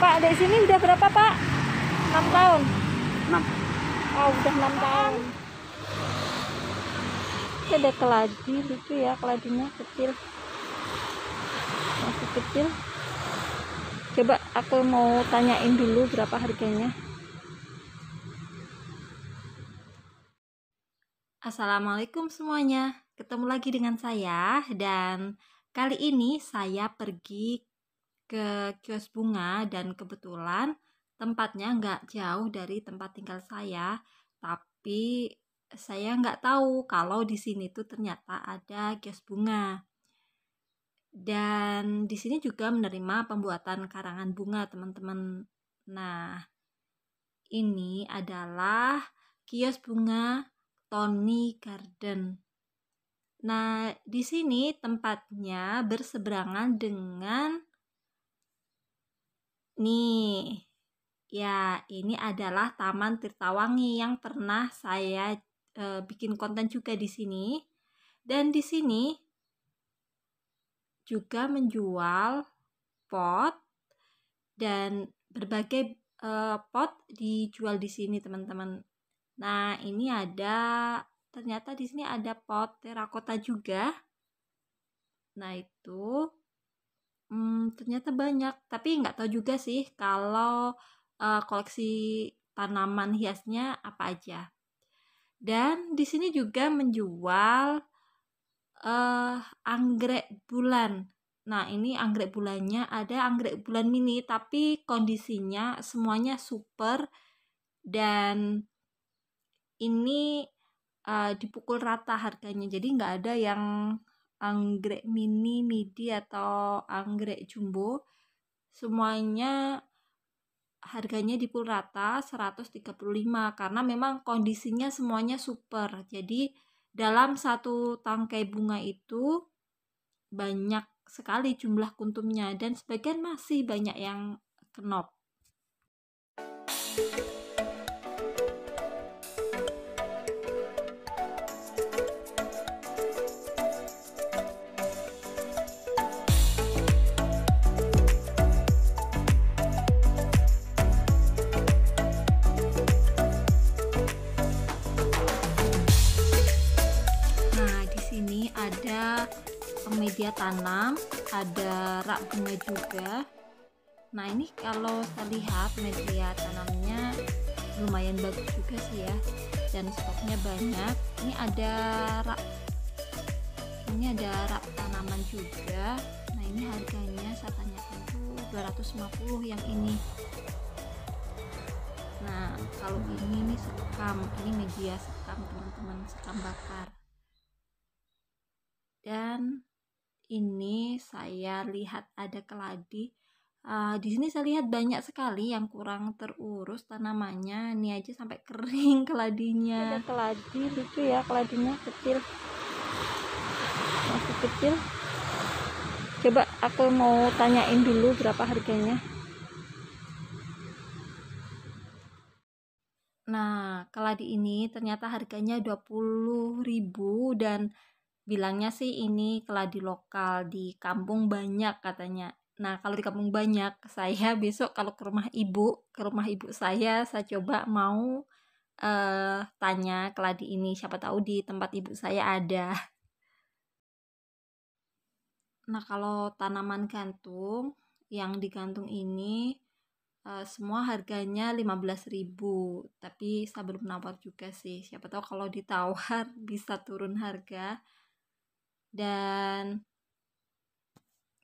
Pak, dari sini udah berapa Pak? 6 tahun? 6. Oh, udah 6 tahun. Ini ada keladi, lucu ya keladinya kecil. Masih kecil. Coba aku mau tanyain dulu berapa harganya. Assalamualaikum semuanya. Ketemu lagi dengan saya dan Kali ini saya pergi ke kios bunga dan kebetulan tempatnya nggak jauh dari tempat tinggal saya, tapi saya nggak tahu kalau di sini tuh ternyata ada kios bunga. Dan di sini juga menerima pembuatan karangan bunga, teman-teman. Nah, ini adalah kios bunga Tony Garden. Nah, di sini tempatnya berseberangan dengan nih. Ya, ini adalah Taman Tirtawangi yang pernah saya e, bikin konten juga di sini. Dan di sini juga menjual pot dan berbagai e, pot dijual di sini, teman-teman. Nah, ini ada ternyata di sini ada pot terakota juga nah itu hmm, ternyata banyak tapi nggak tahu juga sih kalau uh, koleksi tanaman hiasnya apa aja dan di sini juga menjual uh, anggrek bulan Nah, ini anggrek bulannya ada anggrek bulan mini, tapi kondisinya semuanya super dan ini uh, dipukul rata harganya jadi nggak ada yang anggrek mini midi atau anggrek jumbo semuanya harganya dipukul rata 135 karena memang kondisinya semuanya super jadi dalam satu tangkai bunga itu banyak sekali jumlah kuntumnya dan sebagian masih banyak yang kenop sini ada media tanam, ada rak bunga juga. Nah, ini kalau saya lihat media tanamnya lumayan bagus juga sih ya. Dan stoknya banyak. Ini ada rak ini ada rak tanaman juga. Nah, ini harganya saya tanyakan tuh 250 yang ini. Nah, kalau ini nih sekam, ini media sekam teman-teman, sekam bakar. ini saya lihat ada keladi. Uh, di sini saya lihat banyak sekali yang kurang terurus tanamannya. Ini aja sampai kering keladinya. Ada keladi lucu ya, keladinya kecil. Masih kecil. Coba aku mau tanyain dulu berapa harganya. Nah, keladi ini ternyata harganya 20.000 dan bilangnya sih ini keladi lokal di kampung banyak katanya nah kalau di kampung banyak saya besok kalau ke rumah ibu ke rumah ibu saya saya coba mau uh, tanya keladi ini siapa tahu di tempat ibu saya ada nah kalau tanaman gantung yang digantung ini uh, semua harganya 15.000 tapi saya belum nawar juga sih siapa tahu kalau ditawar bisa turun harga dan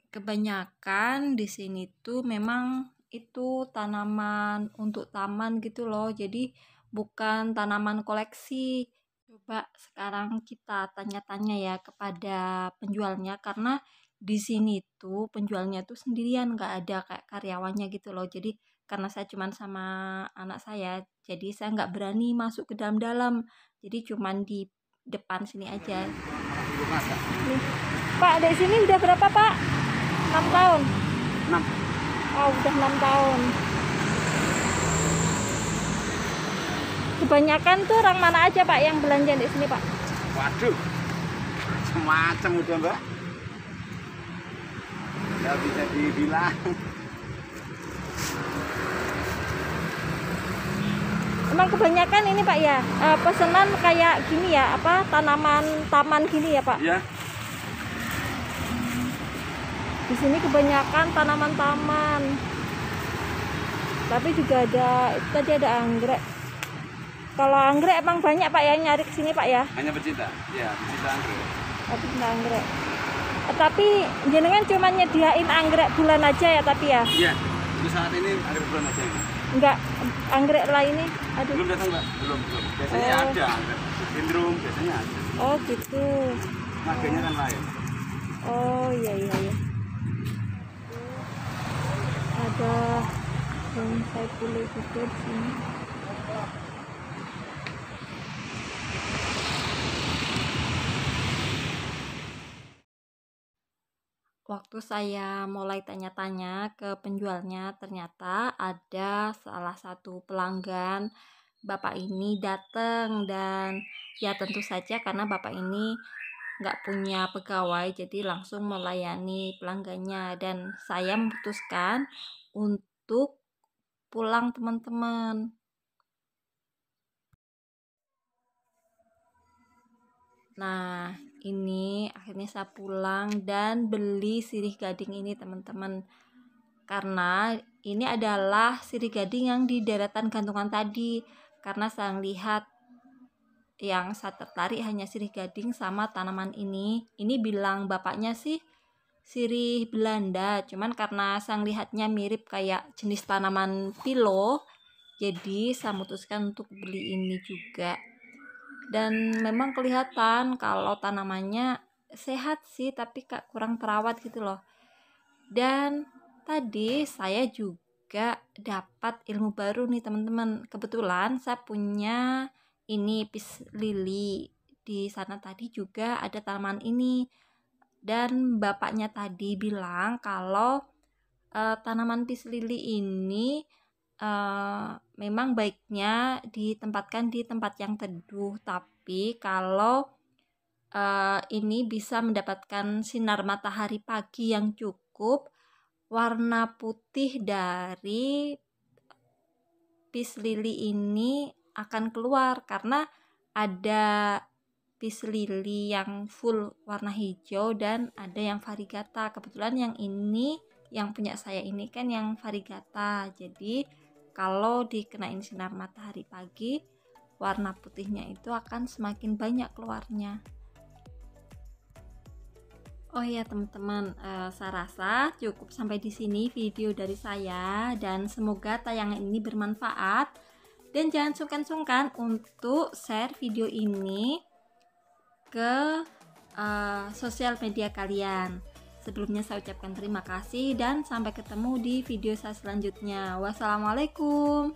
kebanyakan di sini tuh memang itu tanaman untuk taman gitu loh jadi bukan tanaman koleksi coba sekarang kita tanya-tanya ya kepada penjualnya karena di sini tuh penjualnya tuh sendirian nggak ada kayak karyawannya gitu loh jadi karena saya cuman sama anak saya jadi saya nggak berani masuk ke dalam-dalam jadi cuman di depan sini aja Pak, dari sini udah berapa, Pak? 6 tahun. 6. Oh, udah 6 tahun. Kebanyakan tuh orang mana aja, Pak, yang belanja di sini, Pak? Waduh. Semacam udah, Mbak. Gak bisa dibilang. Emang kebanyakan ini Pak ya uh, pesanan kayak gini ya apa tanaman taman gini ya Pak? Iya. Di sini kebanyakan tanaman taman. Tapi juga ada tadi ada anggrek. Kalau anggrek emang banyak Pak ya nyari ke sini Pak ya? Hanya pecinta. Ya, pecinta anggrek. tapi pecinta anggrek. Eh, tapi jenengan cuma nyediain anggrek bulan aja ya tapi ya? Iya. Untuk saat ini ada bulan aja ini. Enggak, anggrek lainnya ada. Belum datang, Mbak. Belum, belum. Biasanya oh. ada anggrek biasanya ada. Oh, gitu. oh. kan lain. Oh, iya iya iya. Ada bonsai pula juga di sini. Waktu saya mulai tanya-tanya ke penjualnya, ternyata ada salah satu pelanggan bapak ini datang dan ya tentu saja karena bapak ini nggak punya pegawai jadi langsung melayani pelanggannya dan saya memutuskan untuk pulang teman-teman nah ini akhirnya saya pulang dan beli sirih gading ini teman-teman karena ini adalah sirih gading yang di deretan gantungan tadi karena saya lihat yang saya tertarik hanya sirih gading sama tanaman ini ini bilang bapaknya sih sirih Belanda cuman karena saya lihatnya mirip kayak jenis tanaman pilo jadi saya memutuskan untuk beli ini juga dan memang kelihatan kalau tanamannya sehat sih tapi kak kurang terawat gitu loh dan tadi saya juga dapat ilmu baru nih teman-teman kebetulan saya punya ini pis lili di sana tadi juga ada tanaman ini dan bapaknya tadi bilang kalau uh, tanaman pis lili ini Eh, memang baiknya ditempatkan di tempat yang teduh, tapi kalau uh, ini bisa mendapatkan sinar matahari pagi yang cukup, warna putih dari pis lili ini akan keluar karena ada pis lili yang full warna hijau dan ada yang varigata. Kebetulan yang ini yang punya saya ini kan yang varigata. Jadi kalau dikenain sinar matahari pagi, warna putihnya itu akan semakin banyak keluarnya. Oh ya teman-teman, uh, saya rasa cukup sampai di sini video dari saya dan semoga tayangan ini bermanfaat dan jangan sungkan-sungkan untuk share video ini ke uh, sosial media kalian. Sebelumnya saya ucapkan terima kasih dan sampai ketemu di video saya selanjutnya. Wassalamualaikum.